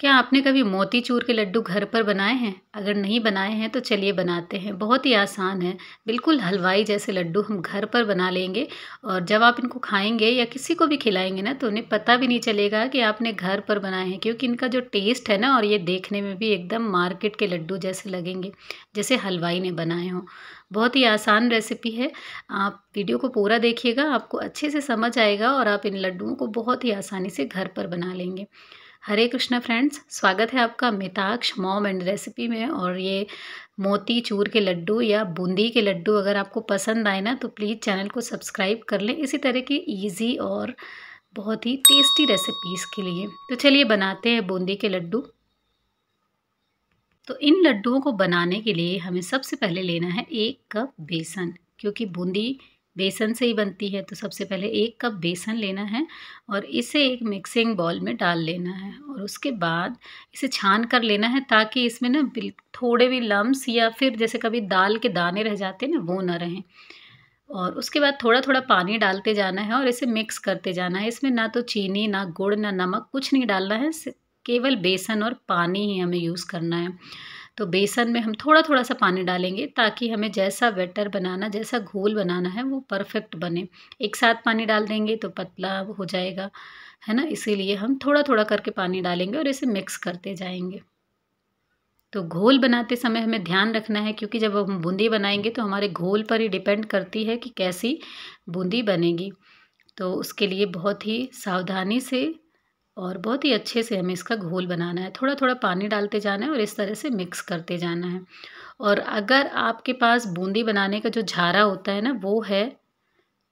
क्या आपने कभी मोतीचूर के लड्डू घर पर बनाए हैं अगर नहीं बनाए हैं तो चलिए बनाते हैं बहुत ही आसान है बिल्कुल हलवाई जैसे लड्डू हम घर पर बना लेंगे और जब आप इनको खाएंगे या किसी को भी खिलाएंगे ना तो उन्हें पता भी नहीं चलेगा कि आपने घर पर बनाए हैं क्योंकि इनका जो टेस्ट है ना और ये देखने में भी एकदम मार्केट के लड्डू जैसे लगेंगे जैसे हलवाई ने बनाए हों बहुत ही आसान रेसिपी है आप वीडियो को पूरा देखिएगा आपको अच्छे से समझ आएगा और आप इन लड्डुओं को बहुत ही आसानी से घर पर बना लेंगे हरे कृष्णा फ्रेंड्स स्वागत है आपका मिताक्ष मॉम एंड रेसिपी में और ये मोती चूर के लड्डू या बूंदी के लड्डू अगर आपको पसंद आए ना तो प्लीज़ चैनल को सब्सक्राइब कर लें इसी तरह की इजी और बहुत ही टेस्टी रेसिपीज़ के लिए तो चलिए बनाते हैं बूंदी के लड्डू तो इन लड्डुओं को बनाने के लिए हमें सबसे पहले लेना है एक कप बेसन क्योंकि बूंदी बेसन से ही बनती है तो सबसे पहले एक कप बेसन लेना है और इसे एक मिक्सिंग बॉल में डाल लेना है और उसके बाद इसे छान कर लेना है ताकि इसमें ना थोड़े भी लम्स या फिर जैसे कभी दाल के दाने रह जाते हैं ना वो ना रहें और उसके बाद थोड़ा थोड़ा पानी डालते जाना है और इसे मिक्स करते जाना है इसमें ना तो चीनी ना गुड़ ना नमक कुछ नहीं डालना है केवल बेसन और पानी ही हमें यूज़ करना है तो बेसन में हम थोड़ा थोड़ा सा पानी डालेंगे ताकि हमें जैसा वेटर बनाना जैसा घोल बनाना है वो परफेक्ट बने एक साथ पानी डाल देंगे तो पतला हो जाएगा है ना इसीलिए हम थोड़ा थोड़ा करके पानी डालेंगे और इसे मिक्स करते जाएंगे तो घोल बनाते समय हमें ध्यान रखना है क्योंकि जब हम बूंदी बनाएंगे तो हमारे घोल पर ही डिपेंड करती है कि कैसी बूंदी बनेगी तो उसके लिए बहुत ही सावधानी से और बहुत ही अच्छे से हमें इसका घोल बनाना है थोड़ा थोड़ा पानी डालते जाना है और इस तरह से मिक्स करते जाना है और अगर आपके पास बूंदी बनाने का जो झारा होता है ना वो है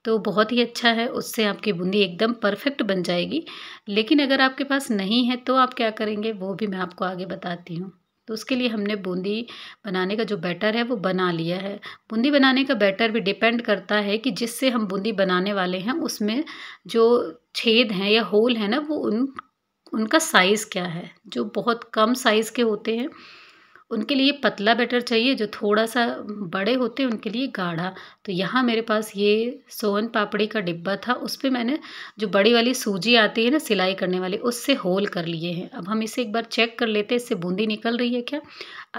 तो बहुत ही अच्छा है उससे आपकी बूंदी एकदम परफेक्ट बन जाएगी लेकिन अगर आपके पास नहीं है तो आप क्या करेंगे वो भी मैं आपको आगे बताती हूँ तो उसके लिए हमने बूंदी बनाने का जो बैटर है वो बना लिया है बूंदी बनाने का बैटर भी डिपेंड करता है कि जिससे हम बूंदी बनाने वाले हैं उसमें जो छेद हैं या होल है ना वो उन उनका साइज़ क्या है जो बहुत कम साइज़ के होते हैं उनके लिए पतला बैटर चाहिए जो थोड़ा सा बड़े होते हैं उनके लिए गाढ़ा तो यहाँ मेरे पास ये सोवन पापड़ी का डिब्बा था उस पर मैंने जो बड़ी वाली सूजी आती है ना सिलाई करने वाली उससे होल कर लिए हैं अब हम इसे एक बार चेक कर लेते हैं इससे बूंदी निकल रही है क्या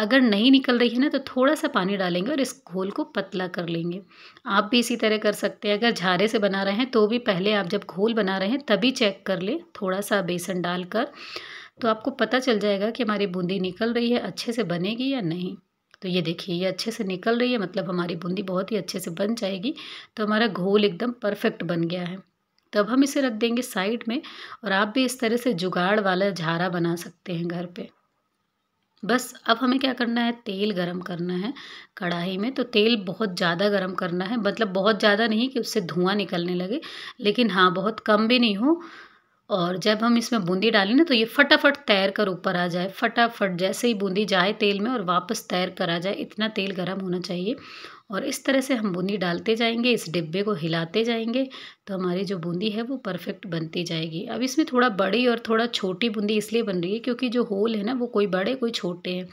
अगर नहीं निकल रही है ना तो थोड़ा सा पानी डालेंगे और इस घोल को पतला कर लेंगे आप भी इसी तरह कर सकते हैं अगर झारे से बना रहे हैं तो भी पहले आप जब घोल बना रहे हैं तभी चेक कर लें थोड़ा सा बेसन डालकर तो आपको पता चल जाएगा कि हमारी बूंदी निकल रही है अच्छे से बनेगी या नहीं तो ये देखिए ये अच्छे से निकल रही है मतलब हमारी बूंदी बहुत ही अच्छे से बन जाएगी तो हमारा घोल एकदम परफेक्ट बन गया है तब हम इसे रख देंगे साइड में और आप भी इस तरह से जुगाड़ वाला झारा बना सकते हैं घर पे बस अब हमें क्या करना है तेल गरम करना है कढ़ाई में तो तेल बहुत ज़्यादा गरम करना है मतलब बहुत ज़्यादा नहीं कि उससे धुआं निकलने लगे लेकिन हाँ बहुत कम भी नहीं हो और जब हम इसमें बूंदी डालें ना तो ये फटाफट तैर कर ऊपर आ जाए फटाफट जैसे ही बूंदी जाए तेल में और वापस तैर कर आ जाए इतना तेल गर्म होना चाहिए और इस तरह से हम बूंदी डालते जाएंगे इस डिब्बे को हिलाते जाएंगे तो हमारी जो बूंदी है वो परफेक्ट बनती जाएगी अब इसमें थोड़ा बड़ी और थोड़ा छोटी बूंदी इसलिए बन रही है क्योंकि जो होल है ना वो कोई बड़े कोई छोटे हैं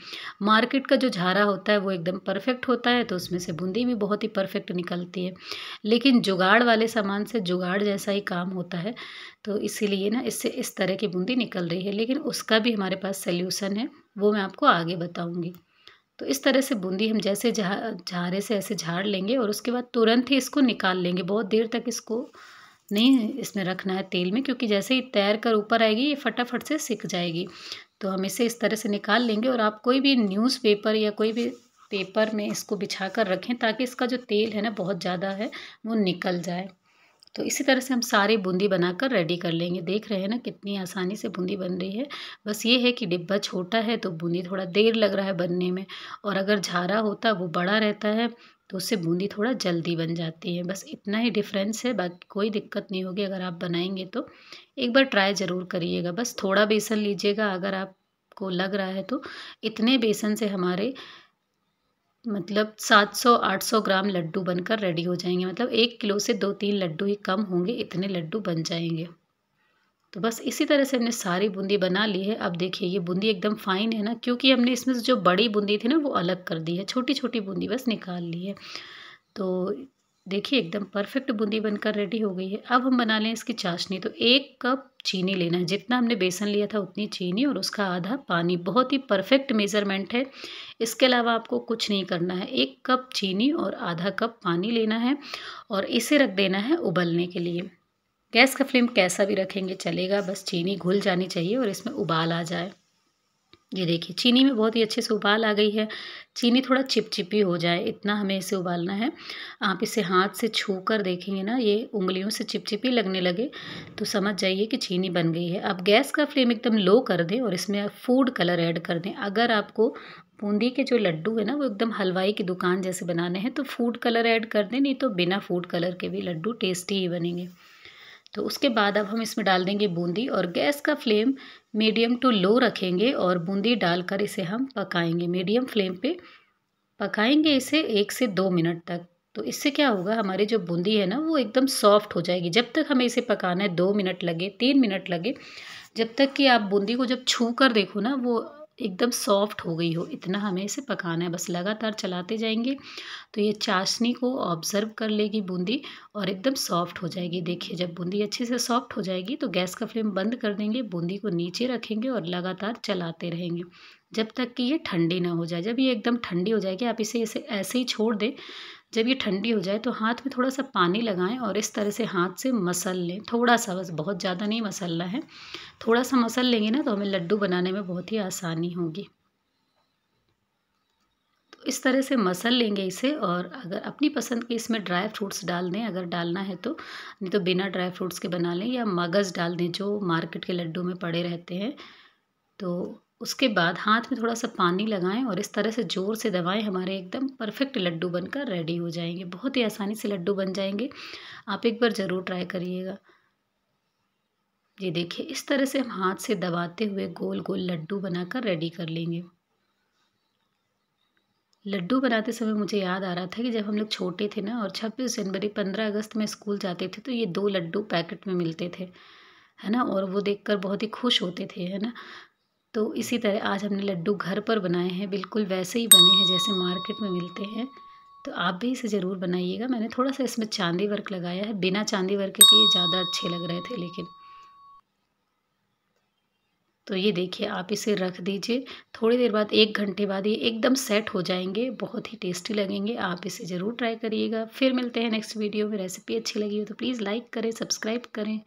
मार्केट का जो झारा होता है वो एकदम परफेक्ट होता है तो उसमें से बूंदी भी बहुत ही परफेक्ट निकलती है लेकिन जुगाड़ वाले सामान से जुगाड़ जैसा ही काम होता है तो इसीलिए ना इससे इस तरह की बूंदी निकल रही है लेकिन उसका भी हमारे पास सल्यूसन है वो मैं आपको आगे बताऊँगी तो इस तरह से बूंदी हम जैसे झारे से ऐसे झाड़ लेंगे और उसके बाद तुरंत ही इसको निकाल लेंगे बहुत देर तक इसको नहीं इसमें रखना है तेल में क्योंकि जैसे ही तैर कर ऊपर आएगी ये फटाफट से सिक जाएगी तो हम इसे इस तरह से निकाल लेंगे और आप कोई भी न्यूज़पेपर या कोई भी पेपर में इसको बिछा कर रखें ताकि इसका जो तेल है ना बहुत ज़्यादा है वो निकल जाए तो इसी तरह से हम सारी बूंदी बनाकर रेडी कर लेंगे देख रहे हैं ना कितनी आसानी से बूंदी बन रही है बस ये है कि डिब्बा छोटा है तो बूंदी थोड़ा देर लग रहा है बनने में और अगर झारा होता वो बड़ा रहता है तो उससे बूंदी थोड़ा जल्दी बन जाती है बस इतना ही डिफरेंस है बाकी कोई दिक्कत नहीं होगी अगर आप बनाएंगे तो एक बार ट्राई ज़रूर करिएगा बस थोड़ा बेसन लीजिएगा अगर आपको लग रहा है तो इतने बेसन से हमारे मतलब 700-800 ग्राम लड्डू बनकर रेडी हो जाएंगे मतलब एक किलो से दो तीन लड्डू ही कम होंगे इतने लड्डू बन जाएंगे तो बस इसी तरह से हमने सारी बूंदी बना ली है अब देखिए ये बूंदी एकदम फाइन है ना क्योंकि हमने इसमें से जो बड़ी बूंदी थी ना वो अलग कर दी है छोटी छोटी बूंदी बस निकाल ली है तो देखिए एकदम परफेक्ट बूंदी बनकर रेडी हो गई है अब हम बना लें इसकी चाशनी तो एक कप चीनी लेना है जितना हमने बेसन लिया था उतनी चीनी और उसका आधा पानी बहुत ही परफेक्ट मेज़रमेंट है इसके अलावा आपको कुछ नहीं करना है एक कप चीनी और आधा कप पानी लेना है और इसे रख देना है उबलने के लिए गैस का फ्लेम कैसा भी रखेंगे चलेगा बस चीनी घुल जानी चाहिए और इसमें उबाल आ जाए ये देखिए चीनी में बहुत ही अच्छे से उबाल आ गई है चीनी थोड़ा चिपचिपी हो जाए इतना हमें इसे उबालना है आप इसे हाथ से छू कर देखेंगे ना ये उंगलियों से चिपचिपी लगने लगे तो समझ जाइए कि चीनी बन गई है अब गैस का फ्लेम एकदम लो कर दें और इसमें फूड कलर ऐड कर दें अगर आपको बूंदी के जो लड्डू है ना वो एकदम हलवाई की दुकान जैसे बनाने हैं तो फूड कलर ऐड कर दें नहीं तो बिना फूड कलर के भी लड्डू टेस्टी ही बनेंगे तो उसके बाद अब हम इसमें डाल देंगे बूंदी और गैस का फ्लेम मीडियम टू लो रखेंगे और बूंदी डालकर इसे हम पकाएंगे मीडियम फ्लेम पे पकाएंगे इसे एक से दो मिनट तक तो इससे क्या होगा हमारी जो बूंदी है ना वो एकदम सॉफ्ट हो जाएगी जब तक हमें इसे पकाना है दो मिनट लगे तीन मिनट लगे जब तक कि आप बूंदी को जब छू कर देखो ना वो एकदम सॉफ्ट हो गई हो इतना हमें इसे पकाना है बस लगातार चलाते जाएंगे तो ये चाशनी को ऑब्ज़र्व कर लेगी बूंदी और एकदम सॉफ्ट हो जाएगी देखिए जब बूंदी अच्छे से सॉफ्ट हो जाएगी तो गैस का फ्लेम बंद कर देंगे बूंदी को नीचे रखेंगे और लगातार चलाते रहेंगे जब तक कि ये ठंडी ना हो जाए जब ये एकदम ठंडी हो जाएगी आप इसे इसे ऐसे ही छोड़ दें जब ये ठंडी हो जाए तो हाथ में थोड़ा सा पानी लगाएं और इस तरह से हाथ से मसल लें थोड़ा सा बस बहुत ज़्यादा नहीं मसलना है थोड़ा सा मसल लेंगे ना तो हमें लड्डू बनाने में बहुत ही आसानी होगी तो इस तरह से मसल लेंगे इसे और अगर अपनी पसंद के इसमें ड्राई फ्रूट्स डाल दें अगर डालना है तो नहीं तो बिना ड्राई फ्रूट्स के बना लें या मगज़ डाल दें जो मार्केट के लड्डू में पड़े रहते हैं तो उसके बाद हाथ में थोड़ा सा पानी लगाएं और इस तरह से ज़ोर से दबाएं हमारे एकदम परफेक्ट लड्डू बनकर रेडी हो जाएंगे बहुत ही आसानी से लड्डू बन जाएंगे आप एक बार ज़रूर ट्राई करिएगा ये देखिए इस तरह से हम हाथ से दबाते हुए गोल गोल लड्डू बनाकर रेडी कर लेंगे लड्डू बनाते समय मुझे याद आ रहा था कि जब हम लोग छोटे थे ना और छब्बीस जनवरी पंद्रह अगस्त में स्कूल जाते थे तो ये दो लड्डू पैकेट में मिलते थे है ना और वो देखकर बहुत ही खुश होते थे है ना तो इसी तरह आज हमने लड्डू घर पर बनाए हैं बिल्कुल वैसे ही बने हैं जैसे मार्केट में मिलते हैं तो आप भी इसे ज़रूर बनाइएगा मैंने थोड़ा सा इसमें चांदी वर्क लगाया है बिना चांदी वर्क के ये ज़्यादा अच्छे लग रहे थे लेकिन तो ये देखिए आप इसे रख दीजिए थोड़ी देर बाद एक घंटे बाद ये एकदम सेट हो जाएंगे बहुत ही टेस्टी लगेंगे आप इसे ज़रूर ट्राई करिएगा फिर मिलते हैं नेक्स्ट वीडियो में रेसिपी अच्छी लगी हो तो प्लीज़ लाइक करें सब्सक्राइब करें